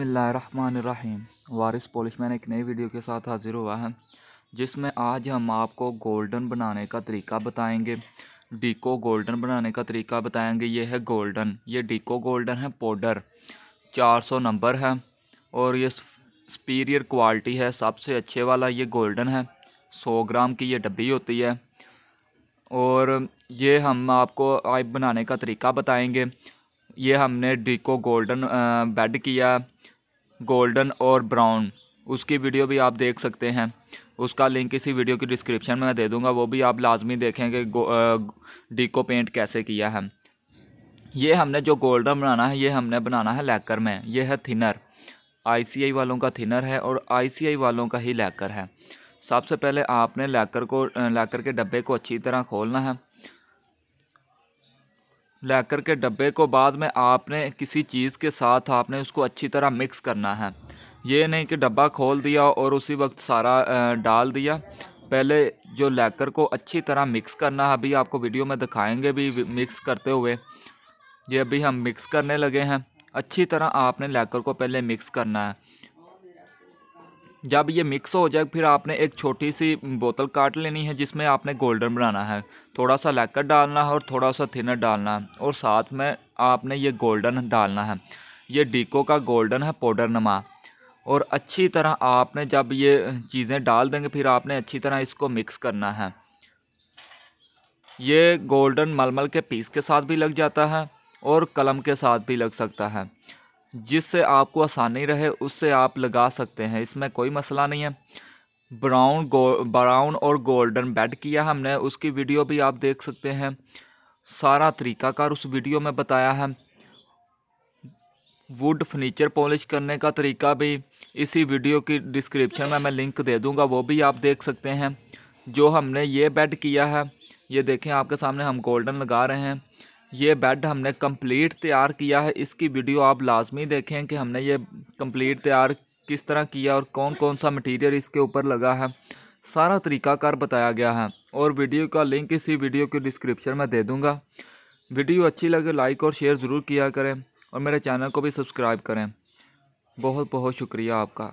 बसमीम वारिस पॉलिशमैन एक नई वीडियो के साथ हाज़िर हुआ है जिसमें आज हम आपको गोल्डन बनाने का तरीका बताएंगे डिको गोल्डन बनाने का तरीका बताएंगे ये है गोल्डन ये डिको गोल्डन है पाउडर 400 नंबर है और ये सुपीरियर क्वालिटी है सबसे अच्छे वाला ये गोल्डन है 100 ग्राम की ये डब्बी होती है और ये हम आपको आइब बनाने का तरीका बताएंगे ये हमने डिको गोल्डन बेड किया गोल्डन और ब्राउन उसकी वीडियो भी आप देख सकते हैं उसका लिंक इसी वीडियो की डिस्क्रिप्शन में मैं दे दूँगा वो भी आप लाजमी देखें कि डिको पेंट कैसे किया है ये हमने जो गोल्डन बनाना है ये हमने बनाना है लैकर में ये है थिनर आईसीआई वालों का थिनर है और आईसीआई वालों का ही लैकर है सबसे पहले आपने लैकर को लैकर के डब्बे को अच्छी तरह खोलना है लेकर के डब्बे को बाद में आपने किसी चीज़ के साथ आपने उसको अच्छी तरह मिक्स करना है ये नहीं कि डब्बा खोल दिया और उसी वक्त सारा डाल दिया पहले जो लेकर को अच्छी तरह मिक्स करना है अभी आपको वीडियो में दिखाएंगे भी मिक्स करते हुए ये अभी हम मिक्स करने लगे हैं अच्छी तरह आपने लेकर को पहले मिक्स करना है जब ये मिक्स हो जाए फिर आपने एक छोटी सी बोतल काट लेनी है जिसमें आपने गोल्डन बनाना है थोड़ा सा लैकर डालना है और थोड़ा सा थिनर डालना है और साथ में आपने ये गोल्डन डालना है ये डीको का गोल्डन है पाउडर नमा और अच्छी तरह आपने जब ये चीज़ें डाल देंगे फिर आपने अच्छी तरह इसको मिक्स करना है ये गोल्डन मलमल के पीस के साथ भी लग जाता है और कलम के साथ भी लग सकता है जिससे आपको आसानी रहे उससे आप लगा सकते हैं इसमें कोई मसला नहीं है ब्राउन ब्राउन और गोल्डन बेड किया हमने उसकी वीडियो भी आप देख सकते हैं सारा तरीकाकार उस वीडियो में बताया है वुड फर्नीचर पॉलिश करने का तरीका भी इसी वीडियो की डिस्क्रिप्शन में मैं लिंक दे दूंगा वो भी आप देख सकते हैं जो हमने ये बेड किया है ये देखें आपके सामने हम गोल्डन लगा रहे हैं ये बेड हमने कंप्लीट तैयार किया है इसकी वीडियो आप लाजमी देखें कि हमने ये कंप्लीट तैयार किस तरह किया और कौन कौन सा मटेरियल इसके ऊपर लगा है सारा तरीकाकार बताया गया है और वीडियो का लिंक इसी वीडियो के डिस्क्रिप्शन में दे दूँगा वीडियो अच्छी लगे लाइक और शेयर ज़रूर किया करें और मेरे चैनल को भी सब्सक्राइब करें बहुत बहुत शुक्रिया आपका